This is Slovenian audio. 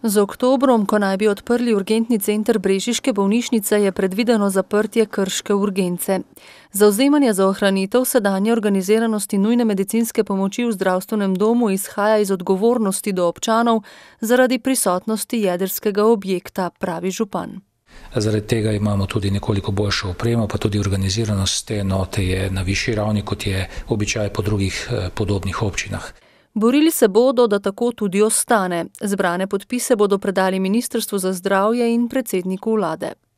Z oktobrom, ko naj bi odprli urgentni center Brežiške bolnišnice, je predvideno zaprtje krške urgence. Zauzemanje za ohranitev sedanje organiziranosti nujne medicinske pomoči v zdravstvenem domu izhaja iz odgovornosti do občanov zaradi prisotnosti jedrskega objekta, pravi župan. Zaradi tega imamo tudi nekoliko boljšo opremo, pa tudi organiziranost te enote je na višji ravni, kot je običaj po drugih eh, podobnih občinah. Borili se bodo, da tako tudi ostane. Zbrane podpise bodo predali Ministrstvu za zdravje in predsedniku vlade.